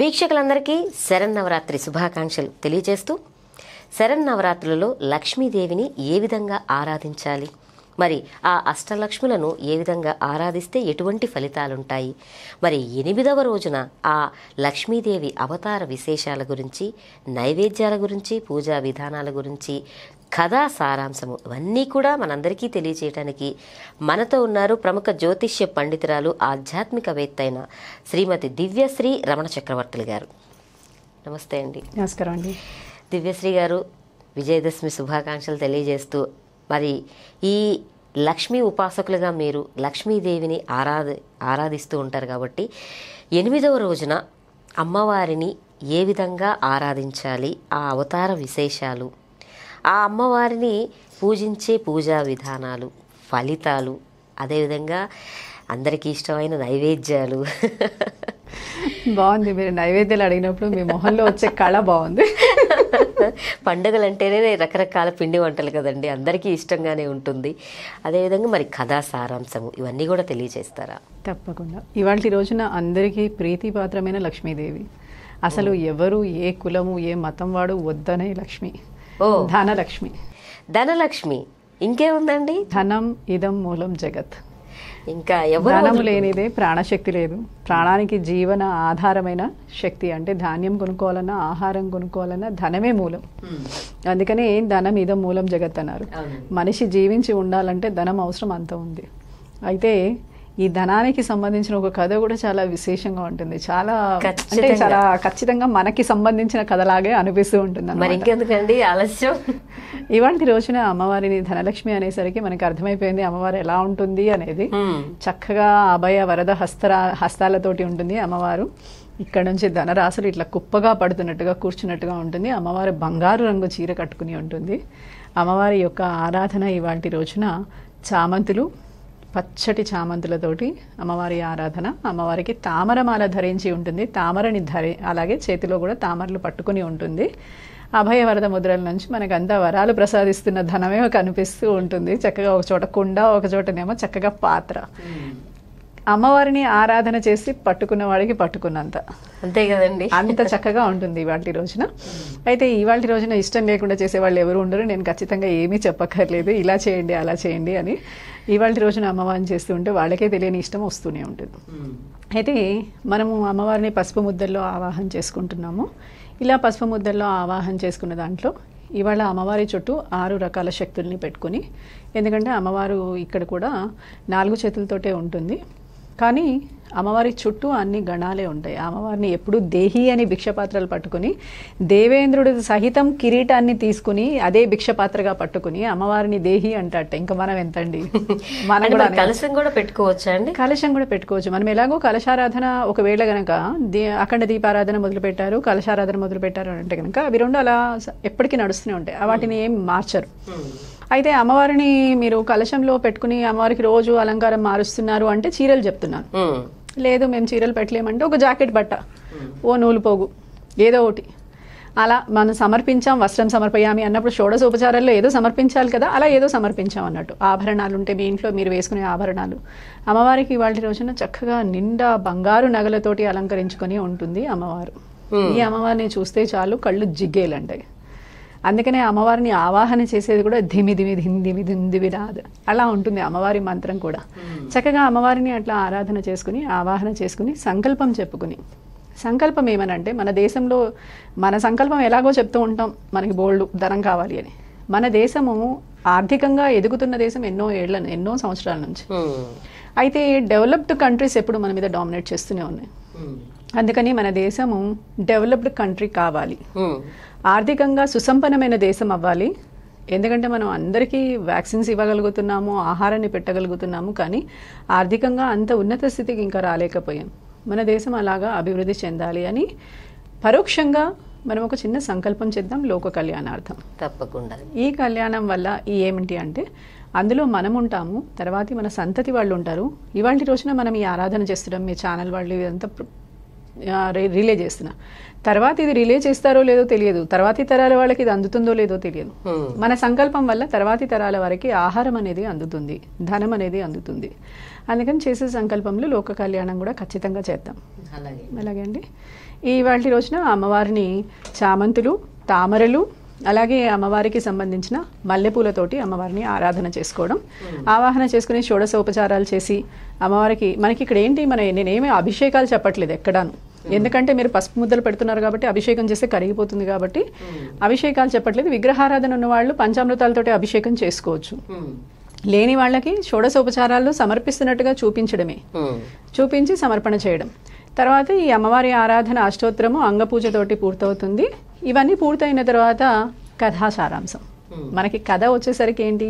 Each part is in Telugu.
వీక్షకులందరికీ శరన్నవరాత్రి శుభాకాంక్షలు తెలియజేస్తూ శరన్నవరాత్రులలో లక్ష్మీదేవిని ఏ విధంగా ఆరాధించాలి మరి ఆ అష్టలక్ష్ములను ఏ విధంగా ఆరాధిస్తే ఎటువంటి ఫలితాలుంటాయి మరి ఎనిమిదవ రోజున ఆ లక్ష్మీదేవి అవతార విశేషాల గురించి నైవేద్యాల గురించి పూజా విధానాల గురించి కథా సారాంశము ఇవన్నీ కూడా మనందరికీ తెలియచేయడానికి మనతో ఉన్నారు ప్రముఖ జ్యోతిష్య పండితురాలు ఆధ్యాత్మికవేత్త అయిన శ్రీమతి దివ్యశ్రీ రమణ చక్రవర్తులు గారు నమస్తే అండి నమస్కారం అండి దివ్యశ్రీ గారు విజయదశమి శుభాకాంక్షలు తెలియజేస్తూ మరి ఈ లక్ష్మీ ఉపాసకులుగా మీరు లక్ష్మీదేవిని ఆరాధ ఆరాధిస్తూ ఉంటారు కాబట్టి ఎనిమిదవ రోజున అమ్మవారిని ఏ విధంగా ఆరాధించాలి ఆ అవతార విశేషాలు ఆ అమ్మవారిని పూజించే పూజా విధానాలు ఫలితాలు అదేవిధంగా అందరికీ ఇష్టమైన నైవేద్యాలు బాగుంది మీరు నైవేద్యాలు అడిగినప్పుడు మీ మొహంలో వచ్చే కళ బాగుంది పండుగలు అంటేనే రకరకాల పిండి వంటలు కదండి అందరికీ ఇష్టంగానే ఉంటుంది అదేవిధంగా మరి కథా సారాంశము ఇవన్నీ కూడా తెలియజేస్తారా తప్పకుండా ఇవాళ రోజున అందరికీ ప్రీతిపాత్రమైన లక్ష్మీదేవి అసలు ఎవరు ఏ కులము ఏ మతం వాడు వద్దనే లక్ష్మి ధనలక్ష్మి ధనలక్ష్మి ఇంకేముందండి ధనం ఇదం మూలం జగత్ ఇంకా ధనం లేనిదే ప్రాణశక్తి లేదు ప్రాణానికి జీవన ఆధారమైన శక్తి అంటే ధాన్యం కొనుక్కోవాలన్నా ఆహారం కొనుక్కోవాలన్నా ధనమే మూలం అందుకనే ధనం ఇదం మూలం జగత్ అన్నారు మనిషి జీవించి ఉండాలంటే ధనం అవసరం అంత ఉంది అయితే ఈ ధనానికి సంబంధించిన ఒక కథ కూడా చాలా విశేషంగా ఉంటుంది చాలా అంటే చాలా ఖచ్చితంగా మనకి సంబంధించిన కథలాగే అనిపిస్తూ ఉంటుంది అనమాట ఆలస్యం ఇవాళ రోజున అమ్మవారిని ధనలక్ష్మి అనేసరికి మనకి అర్థమైపోయింది అమ్మవారు ఎలా ఉంటుంది అనేది చక్కగా అభయ వరద హస్తరా హస్తాలతోటి ఉంటుంది అమ్మవారు ఇక్కడ నుంచి ధనరాశులు ఇట్లా కుప్పగా పడుతున్నట్టుగా కూర్చున్నట్టుగా ఉంటుంది అమ్మవారి బంగారు రంగు చీర కట్టుకుని ఉంటుంది అమ్మవారి యొక్క ఆరాధన ఇవాంటి రోజున చామంతులు పచ్చటి చామంతులతోటి అమ్మవారి ఆరాధన అమ్మవారికి తామరమాల ధరించి ఉంటుంది తామరని ధరి అలాగే చేతిలో కూడా తామరలు పట్టుకుని ఉంటుంది అభయవరద ముద్రల నుంచి మనకు అంతా వరాలు ప్రసాదిస్తున్న ధనమే కనిపిస్తూ ఉంటుంది చక్కగా ఒక చోట కుండ ఒక చోటనేమో చక్కగా పాత్ర అమ్మవారిని ఆరాధన చేసి పట్టుకున్న వాడికి పట్టుకున్నంత అంతే కదండి అంత చక్కగా ఉంటుంది ఇవాళ రోజున అయితే ఇవాళ రోజున ఇష్టం లేకుండా చేసే వాళ్ళు ఎవరు ఉండరు నేను ఖచ్చితంగా ఏమీ చెప్పక్కర్లేదు ఇలా చేయండి అలా చేయండి అని ఇవాళ రోజున అమ్మవారిని చేస్తూ ఉంటే వాళ్ళకే తెలియని ఇష్టం వస్తూనే ఉంటుంది అయితే మనము అమ్మవారిని పసుపు ముద్దల్లో ఆవాహన చేసుకుంటున్నాము ఇలా పసుపు ముద్దల్లో ఆవాహన చేసుకున్న దాంట్లో ఇవాళ అమ్మవారి చుట్టూ ఆరు రకాల శక్తుల్ని పెట్టుకుని ఎందుకంటే అమ్మవారు ఇక్కడ కూడా నాలుగు చేతులతోటే ఉంటుంది కానీ అమ్మవారి చుట్టూ అన్ని గణాలే ఉంటాయి అమ్మవారిని ఎప్పుడు దేహి అని భిక్షపాత్రలు పట్టుకుని దేవేంద్రుడి సహితం కిరీటాన్ని తీసుకుని అదే భిక్షపాత్రగా పట్టుకుని అమ్మవారిని దేహి అంటే ఇంకా మనం ఎంతండి మనం కూడా కలశం కూడా పెట్టుకోవచ్చు అండి కలశం కూడా పెట్టుకోవచ్చు మనం ఎలాగో కలశారాధన ఒకవేళ గనక అఖండ దీపారాధన మొదలు పెట్టారు కలశారాధన మొదలు పెట్టారు అంటే కనుక అవి రెండు అలా ఎప్పటికీ నడుస్తూనే ఉంటాయి వాటిని ఏం మార్చరు hmm. అయితే అమ్మవారిని మీరు కలశంలో పెట్టుకుని అమ్మవారికి రోజు అలంకారం మారుస్తున్నారు అంటే చీరలు చెప్తున్నాను hmm. లేదు మేము చీరలు పెట్టలేమంటే ఒక జాకెట్ బట్ట ఓ నూలు పోగు ఏదో ఒకటి అలా మనం సమర్పించాం వస్త్రం సమర్పయామి అన్నప్పుడు ఉపచారాల్లో ఏదో సమర్పించాలి కదా అలా ఏదో సమర్పించాం అన్నట్టు ఆభరణాలు ఉంటే మీ ఇంట్లో మీరు వేసుకునే ఆభరణాలు అమ్మవారికి వాళ్ళ రోజున చక్కగా నిండా బంగారు నగలతోటి అలంకరించుకొని ఉంటుంది అమ్మవారు ఈ అమ్మవారిని చూస్తే చాలు కళ్ళు అంటాయి అందుకనే అమ్మవారిని ఆవాహన చేసేది కూడా ధిమి ధిమి ధిమి ధిందిమి రాదు అలా ఉంటుంది అమ్మవారి మంత్రం కూడా చక్కగా అమ్మవారిని అట్లా ఆరాధన చేసుకుని ఆవాహన చేసుకుని సంకల్పం చెప్పుకుని సంకల్పం ఏమనంటే మన దేశంలో మన సంకల్పం ఎలాగో చెప్తూ ఉంటాం మనకి బోల్డ్ ధనం కావాలి అని మన దేశము ఆర్థికంగా ఎదుగుతున్న దేశం ఎన్నో ఏళ్ళను ఎన్నో సంవత్సరాల నుంచి అయితే డెవలప్డ్ కంట్రీస్ ఎప్పుడు మన మీద డామినేట్ చేస్తూనే ఉన్నాయి అందుకని మన దేశము డెవలప్డ్ కంట్రీ కావాలి ఆర్థికంగా సుసంపన్నమైన దేశం అవ్వాలి ఎందుకంటే మనం అందరికీ వ్యాక్సిన్స్ ఇవ్వగలుగుతున్నాము ఆహారాన్ని పెట్టగలుగుతున్నాము కానీ ఆర్థికంగా అంత ఉన్నత స్థితికి ఇంకా రాలేకపోయాం మన దేశం అలాగా అభివృద్ధి చెందాలి అని పరోక్షంగా మనం ఒక చిన్న సంకల్పం చేద్దాం లోక కళ్యాణార్థం తప్పకుండా ఈ కళ్యాణం వల్ల ఈ ఏమిటి అంటే అందులో మనం ఉంటాము తర్వాత మన సంతతి వాళ్ళు ఉంటారు ఇవాళ రోజున మనం ఈ ఆరాధన చేస్తున్నాం మీ ఛానల్ వాళ్ళు ఇదంతా రిలే చేస్తున్న తర్వాత ఇది రిలే చేస్తారో లేదో తెలియదు తర్వాతి తరాల వాళ్ళకి ఇది అందుతుందో లేదో తెలియదు మన సంకల్పం వల్ల తర్వాతి తరాల వారికి ఆహారం అనేది అందుతుంది ధనం అనేది అందుతుంది అందుకని చేసే సంకల్పంలో లోక కళ్యాణం కూడా ఖచ్చితంగా చేద్దాం అలాగే అండి ఇవాటి రోజున అమ్మవారిని చామంతులు తామరలు అలాగే అమ్మవారికి సంబంధించిన మల్లెపూలతోటి అమ్మవారిని ఆరాధన చేసుకోవడం ఆవాహన చేసుకుని ఉపచారాలు చేసి అమ్మవారికి మనకి ఇక్కడ ఏంటి మన నేనేమి అభిషేకాలు చెప్పట్లేదు ఎక్కడాను Hmm. ఎందుకంటే మీరు పసుపు ముద్దలు పెడుతున్నారు కాబట్టి అభిషేకం చేస్తే కరిగిపోతుంది కాబట్టి hmm. అభిషేకాలు చెప్పట్లేదు విగ్రహారాధన ఉన్న వాళ్ళు పంచామృతాలతోటి అభిషేకం చేసుకోవచ్చు hmm. లేని వాళ్ళకి షోడశోపచారాల్లో సమర్పిస్తున్నట్టుగా చూపించడమే చూపించి సమర్పణ చేయడం తర్వాత ఈ అమ్మవారి ఆరాధన అష్టోత్తరము అంగపూజతోటి పూర్తవుతుంది ఇవన్నీ పూర్తయిన తర్వాత కథా సారాంశం మనకి కథ వచ్చేసరికి ఏంటి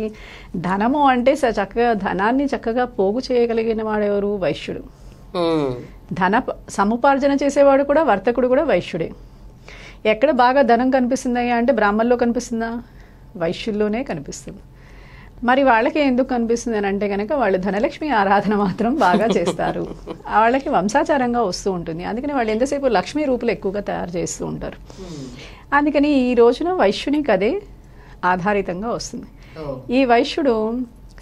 ధనము అంటే చక్కగా ధనాన్ని చక్కగా పోగు చేయగలిగిన వాడెవరు వైశ్యుడు ధన సముపార్జన చేసేవాడు కూడా వర్తకుడు కూడా వైశ్యుడే ఎక్కడ బాగా ధనం కనిపిస్తుందయ్యా అంటే బ్రాహ్మల్లో కనిపిస్తుందా వైశ్యుల్లోనే కనిపిస్తుంది మరి వాళ్ళకి ఎందుకు కనిపిస్తుంది అని అంటే కనుక వాళ్ళు ధనలక్ష్మి ఆరాధన మాత్రం బాగా చేస్తారు వాళ్ళకి వంశాచారంగా వస్తూ ఉంటుంది అందుకని వాళ్ళు ఎంతసేపు లక్ష్మీ రూపులు ఎక్కువగా తయారు చేస్తూ ఉంటారు hmm. అందుకని ఈ రోజున వైశ్యుని కదే ఆధారితంగా వస్తుంది oh. ఈ వైశ్యుడు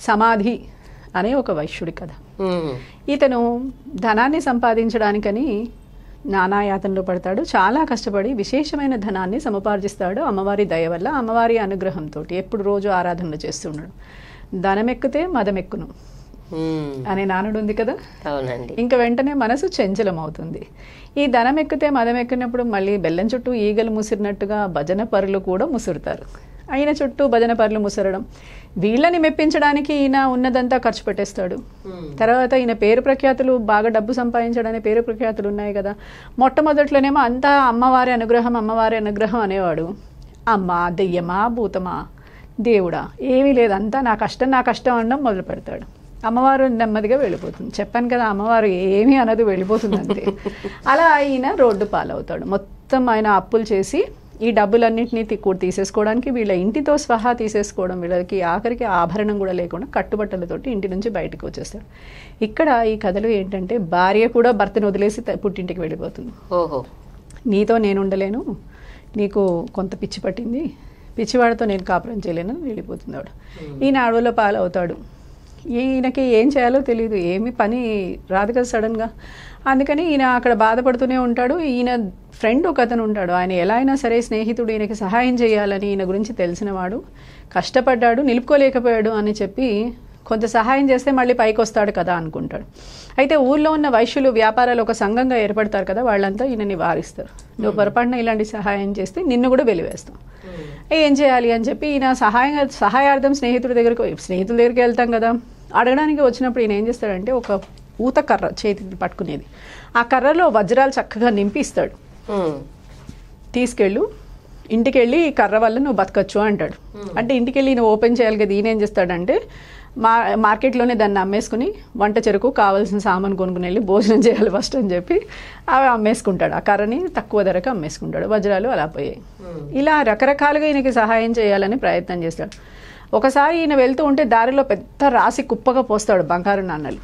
సమాధి అనే ఒక వైశ్యుడి కథ ఇతను ధనాన్ని సంపాదించడానికని నానాయాతనలో పడతాడు చాలా కష్టపడి విశేషమైన ధనాన్ని సముపార్జిస్తాడు అమ్మవారి దయ వల్ల అమ్మవారి అనుగ్రహంతో ఎప్పుడు రోజు ఆరాధనలు చేస్తున్నాడు ధనమెక్కితే మదమెక్కును అనే నానుడు ఉంది కదా అవునండి ఇంకా వెంటనే మనసు చెంచలం అవుతుంది ఈ ధనం ఎక్కితే మదం ఎక్కినప్పుడు మళ్ళీ బెల్లం చుట్టూ ఈగలు ముసిరినట్టుగా భజన పరులు కూడా ముసురుతారు అయిన చుట్టూ భజన పరులు ముసరడం వీళ్ళని మెప్పించడానికి ఈయన ఉన్నదంతా ఖర్చు పెట్టేస్తాడు తర్వాత ఈయన పేరు ప్రఖ్యాతులు బాగా డబ్బు సంపాదించడానికి పేరు ప్రఖ్యాతులు ఉన్నాయి కదా మొట్టమొదట్లోనేమో అంతా అమ్మవారి అనుగ్రహం అమ్మవారి అనుగ్రహం అనేవాడు అమ్మా దెయ్యమా భూతమా దేవుడా ఏమీ లేదంతా నా కష్టం నా కష్టం అనడం మొదలు పెడతాడు అమ్మవారు నెమ్మదిగా వెళ్ళిపోతుంది చెప్పాను కదా అమ్మవారు ఏమీ అనదు వెళ్ళిపోతుంది అంతే అలా ఆయన రోడ్డు పాలవుతాడు మొత్తం ఆయన అప్పులు చేసి ఈ డబ్బులన్నింటినీ కూడా తీసేసుకోవడానికి వీళ్ళ ఇంటితో స్వహా తీసేసుకోవడం వీళ్ళకి ఆఖరికి ఆభరణం కూడా లేకుండా కట్టుబట్టలతోటి ఇంటి నుంచి బయటకు వచ్చేస్తారు ఇక్కడ ఈ కథలు ఏంటంటే భార్య కూడా భర్తను వదిలేసి పుట్టింటికి వెళ్ళిపోతుంది ఓహో నీతో నేను ఉండలేను నీకు కొంత పిచ్చి పట్టింది పిచ్చివాడితో నేను కాపురం చేయలేను వెళ్ళిపోతుంది ఆవిడ ఈయన అడవులో పాలవుతాడు ఈయనకి ఏం చేయాలో తెలియదు ఏమి పని రాదు కదా సడన్గా అందుకని ఈయన అక్కడ బాధపడుతూనే ఉంటాడు ఈయన ఫ్రెండ్ ఒక అతను ఉంటాడు ఆయన ఎలా అయినా సరే స్నేహితుడు ఈయనకి సహాయం చేయాలని ఈయన గురించి తెలిసినవాడు కష్టపడ్డాడు నిలుపుకోలేకపోయాడు అని చెప్పి కొంత సహాయం చేస్తే మళ్ళీ పైకి వస్తాడు కదా అనుకుంటాడు అయితే ఊర్లో ఉన్న వైశ్యులు వ్యాపారాలు ఒక సంఘంగా ఏర్పడతారు కదా వాళ్ళంతా ఈయనని వారిస్తారు నువ్వు పొరపాటున ఇలాంటి సహాయం చేస్తే నిన్ను కూడా వెలివేస్తాం ఏం చేయాలి అని చెప్పి ఈయన సహాయం సహాయార్థం స్నేహితుడి దగ్గరకు స్నేహితుల దగ్గరికి వెళ్తాం కదా అడగడానికి వచ్చినప్పుడు ఈయన ఏం చేస్తాడంటే ఒక ఊత కర్ర చేతి పట్టుకునేది ఆ కర్రలో వజ్రాలు చక్కగా నింపి ఇస్తాడు తీసుకెళ్ళు ఇంటికి వెళ్ళి కర్ర వల్ల నువ్వు బతకచ్చు అంటాడు అంటే ఇంటికి వెళ్ళి ఈయన ఓపెన్ చేయాలి కదా ఈయన ఏం చేస్తాడంటే మా మార్కెట్లోనే దాన్ని అమ్మేసుకుని వంట చెరుకు కావాల్సిన సామాన్ కొనుక్కుని వెళ్ళి భోజనం చేయాలి ఫస్ట్ అని చెప్పి అవి అమ్మేసుకుంటాడు ఆ కర్రని తక్కువ ధరకు అమ్మేసుకుంటాడు వజ్రాలు అలా పోయాయి ఇలా రకరకాలుగా ఈయనకి సహాయం చేయాలని ప్రయత్నం చేస్తాడు ఒకసారి ఈయన వెళ్తూ ఉంటే దారిలో పెద్ద రాసి కుప్పగా పోస్తాడు బంగారు నాన్నలు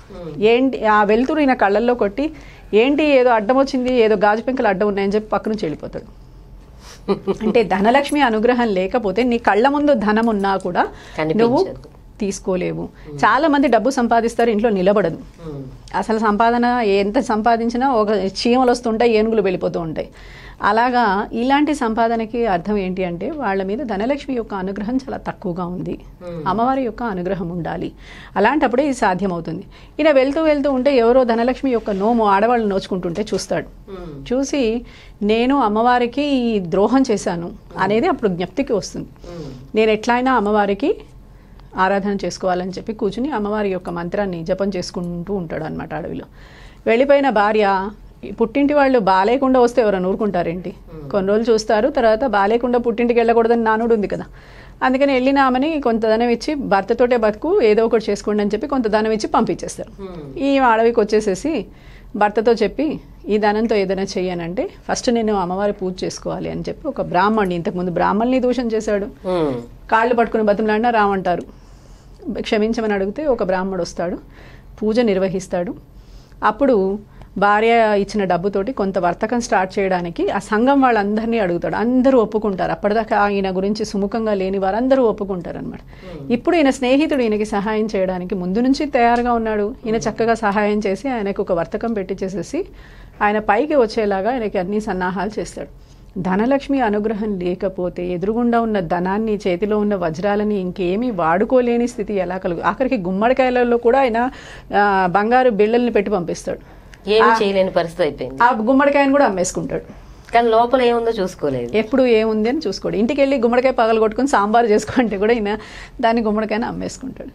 ఏంటి ఆ వెళ్తురు ఈయన కళ్ళల్లో కొట్టి ఏంటి ఏదో అడ్డం వచ్చింది ఏదో గాజు పెంకలు అడ్డం ఉన్నాయని చెప్పి పక్క నుంచి వెళ్ళిపోతాడు అంటే ధనలక్ష్మి అనుగ్రహం లేకపోతే నీ కళ్ళ ముందు ధనం ఉన్నా కూడా నువ్వు తీసుకోలేవు చాలా మంది డబ్బు సంపాదిస్తారు ఇంట్లో నిలబడదు అసలు సంపాదన ఎంత సంపాదించినా ఒక చీమలు వస్తుంటాయి ఏనుగులు వెళ్ళిపోతూ ఉంటాయి అలాగా ఇలాంటి సంపాదనకి అర్థం ఏంటి అంటే వాళ్ళ మీద ధనలక్ష్మి యొక్క అనుగ్రహం చాలా తక్కువగా ఉంది అమ్మవారి యొక్క అనుగ్రహం ఉండాలి అలాంటప్పుడే ఇది సాధ్యమవుతుంది ఇలా వెళ్తూ వెళ్తూ ఉంటే ఎవరో ధనలక్ష్మి యొక్క నోము ఆడవాళ్ళు నోచుకుంటుంటే చూస్తాడు చూసి నేను అమ్మవారికి ద్రోహం చేశాను అనేది అప్పుడు జ్ఞప్తికి వస్తుంది నేను ఎట్లయినా అమ్మవారికి ఆరాధన చేసుకోవాలని చెప్పి కూర్చుని అమ్మవారి యొక్క మంత్రాన్ని జపం చేసుకుంటూ ఉంటాడు అనమాట అడవిలో వెళ్ళిపోయిన భార్య పుట్టింటి వాళ్ళు బాలేకుండా వస్తే ఎవరైనా ఊరుకుంటారేంటి కొన్ని రోజులు చూస్తారు తర్వాత బాలేకుండా పుట్టింటికి వెళ్ళకూడదని నానుడు ఉంది కదా అందుకని వెళ్ళిన ఆమెని కొంత ధనం ఇచ్చి భర్తతోటే బతుకు ఏదో ఒకటి చేసుకోండి అని చెప్పి కొంత ధనం ఇచ్చి పంపించేస్తారు ఈ అడవికి వచ్చేసేసి భర్తతో చెప్పి ఈ ధనంతో ఏదైనా చెయ్యనంటే ఫస్ట్ నేను అమ్మవారి పూజ చేసుకోవాలి అని చెప్పి ఒక బ్రాహ్మణ్ణి ఇంతకుముందు బ్రాహ్మణ్ని దూషణ చేశాడు కాళ్ళు పట్టుకుని బతుకులాడినా రామంటారు క్షమించమని అడిగితే ఒక బ్రాహ్మడు వస్తాడు పూజ నిర్వహిస్తాడు అప్పుడు భార్య ఇచ్చిన డబ్బుతోటి కొంత వర్తకం స్టార్ట్ చేయడానికి ఆ సంఘం వాళ్ళందరినీ అడుగుతాడు అందరూ ఒప్పుకుంటారు అప్పటిదాకా ఆయన గురించి సుముఖంగా లేని వారందరూ ఒప్పుకుంటారు అనమాట hmm. ఇప్పుడు ఈయన స్నేహితుడు ఈయనకి సహాయం చేయడానికి ముందు నుంచి తయారుగా ఉన్నాడు ఈయన hmm. చక్కగా సహాయం చేసి ఆయనకు ఒక వర్తకం చేసేసి ఆయన పైకి వచ్చేలాగా ఆయనకి అన్ని సన్నాహాలు చేస్తాడు ధనలక్ష్మి అనుగ్రహం లేకపోతే ఎదురుగుండా ఉన్న ధనాన్ని చేతిలో ఉన్న వజ్రాలని ఇంకేమీ వాడుకోలేని స్థితి ఎలా కలుగు ఆఖరికి గుమ్మడికాయలలో కూడా ఆయన బంగారు బిళ్ళల్ని పెట్టి పంపిస్తాడు ఏమి చేయలేని పరిస్థితి అయిపోయింది ఆ గుమ్మడికాయను కూడా అమ్మేసుకుంటాడు కానీ లోపల ఏముందో చూసుకోలేదు ఎప్పుడు ఏముంది అని చూసుకోడు ఇంటికి వెళ్ళి గుమ్మడికాయ పగలు కొట్టుకుని సాంబార్ చేసుకుంటే కూడా ఈయన దాన్ని గుమ్మడికాయని అమ్మేసుకుంటాడు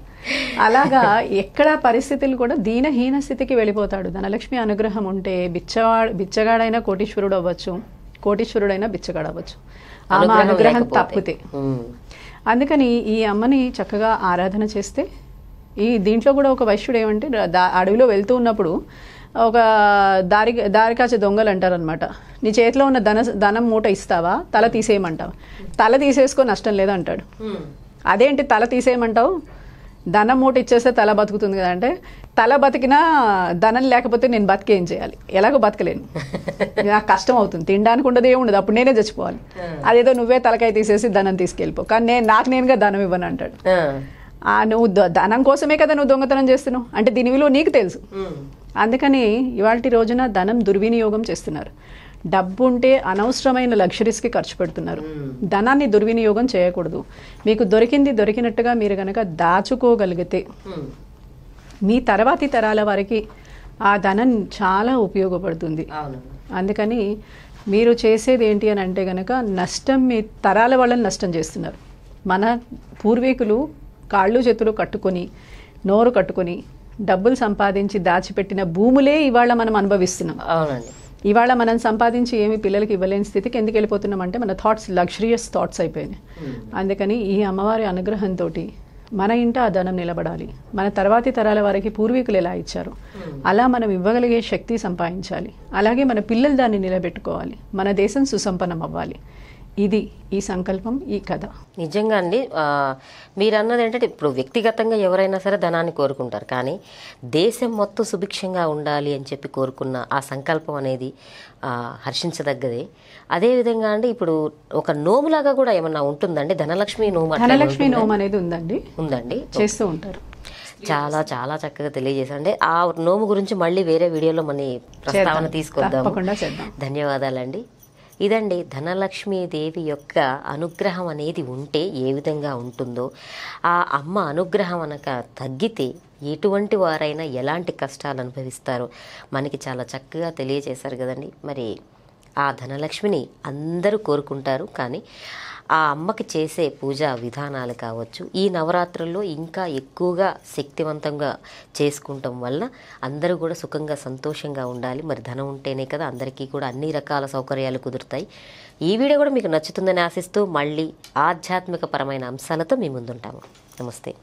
అలాగా ఎక్కడ పరిస్థితులు కూడా దీనహీన స్థితికి వెళ్ళిపోతాడు ధనలక్ష్మి అనుగ్రహం ఉంటే బిచ్చవాడు బిచ్చగాడైనా కోటీశ్వరుడు అవ్వచ్చు కోటీశ్వరుడైనా బిచ్చగాడవచ్చు ఆమె అనుగ్రహం తప్పితే అందుకని ఈ అమ్మని చక్కగా ఆరాధన చేస్తే ఈ దీంట్లో కూడా ఒక వైశ్యుడు ఏమంటే అడవిలో వెళ్తూ ఉన్నప్పుడు ఒక దారి దారికాచ దొంగలు అంటారనమాట నీ చేతిలో ఉన్న ధన ధనం మూట ఇస్తావా తల తీసేయమంటావా తల తీసేసుకో నష్టం లేదంటాడు అదేంటి తల తీసేయమంటావు ధనం మూట ఇచ్చేస్తే తల బతుకుతుంది కదా అంటే తల బతికినా ధనం లేకపోతే నేను బతికేం చేయాలి ఎలాగో బతకలేను నాకు కష్టం అవుతుంది తినడానికి ఉండదు ఏముండదు అప్పుడు నేనే చచ్చిపోవాలి అదేదో నువ్వే తలకాయ తీసేసి ధనం తీసుకెళ్ళిపో కానీ నేను నాకు నేనుగా ధనం ఇవ్వను అంటాడు ఆ నువ్వు ధనం కోసమే కదా నువ్వు దొంగతనం చేస్తున్నావు అంటే దీని విలువ నీకు తెలుసు అందుకని ఇవాళ రోజున ధనం దుర్వినియోగం చేస్తున్నారు డబ్బు ఉంటే అనవసరమైన లగ్జరీస్కి ఖర్చు పెడుతున్నారు ధనాన్ని దుర్వినియోగం చేయకూడదు మీకు దొరికింది దొరికినట్టుగా మీరు కనుక దాచుకోగలిగితే మీ తర్వాతి తరాల వారికి ఆ ధనం చాలా ఉపయోగపడుతుంది అందుకని మీరు చేసేది ఏంటి అని అంటే కనుక నష్టం మీ తరాల వాళ్ళని నష్టం చేస్తున్నారు మన పూర్వీకులు కాళ్ళు చేతులు కట్టుకొని నోరు కట్టుకొని డబ్బులు సంపాదించి దాచిపెట్టిన భూములే ఇవాళ మనం అనుభవిస్తున్నాం అవునండి ఇవాళ మనం సంపాదించి ఏమి పిల్లలకి ఇవ్వలేని స్థితికి ఎందుకు వెళ్ళిపోతున్నామంటే మన థాట్స్ లగ్జరియస్ థాట్స్ అయిపోయినాయి hmm. అందుకని ఈ అమ్మవారి అనుగ్రహంతో మన ఇంట ఆ ధనం నిలబడాలి మన తర్వాతి తరాల వారికి పూర్వీకులు ఎలా ఇచ్చారు hmm. అలా మనం ఇవ్వగలిగే శక్తి సంపాదించాలి అలాగే మన పిల్లలు దాన్ని నిలబెట్టుకోవాలి మన దేశం సుసంపన్నం అవ్వాలి ఇది ఈ సంకల్పం ఈ కథ నిజంగా అండి మీరు అన్నది ఏంటంటే ఇప్పుడు వ్యక్తిగతంగా ఎవరైనా సరే ధనాన్ని కోరుకుంటారు కానీ దేశం మొత్తం సుభిక్షంగా ఉండాలి అని చెప్పి కోరుకున్న ఆ సంకల్పం అనేది హర్షించదగ్గదే అదేవిధంగా అండి ఇప్పుడు ఒక నోములాగా కూడా ఏమన్నా ఉంటుందండి ధనలక్ష్మి నోము ధనలక్ష్మి నోము అనేది ఉందండి ఉందండి చేస్తూ ఉంటారు చాలా చాలా చక్కగా తెలియజేసండి ఆ నోము గురించి మళ్ళీ వేరే వీడియోలో మన ప్రస్తావన తీసుకొద్దాం ధన్యవాదాలండి ఇదండి ధనలక్ష్మీదేవి యొక్క అనుగ్రహం అనేది ఉంటే ఏ విధంగా ఉంటుందో ఆ అమ్మ అనుగ్రహం అనక తగ్గితే ఎటువంటి వారైనా ఎలాంటి కష్టాలు అనుభవిస్తారో మనకి చాలా చక్కగా తెలియజేశారు కదండి మరి ఆ ధనలక్ష్మిని అందరూ కోరుకుంటారు కానీ ఆ అమ్మకి చేసే పూజా విధానాలు కావచ్చు ఈ నవరాత్రుల్లో ఇంకా ఎక్కువగా శక్తివంతంగా చేసుకుంటాం వల్ల అందరూ కూడా సుఖంగా సంతోషంగా ఉండాలి మరి ధనం ఉంటేనే కదా అందరికీ కూడా అన్ని రకాల సౌకర్యాలు కుదురుతాయి ఈ వీడియో కూడా మీకు నచ్చుతుందని ఆశిస్తూ మళ్ళీ ఆధ్యాత్మికపరమైన అంశాలతో మీ ముందుంటాము నమస్తే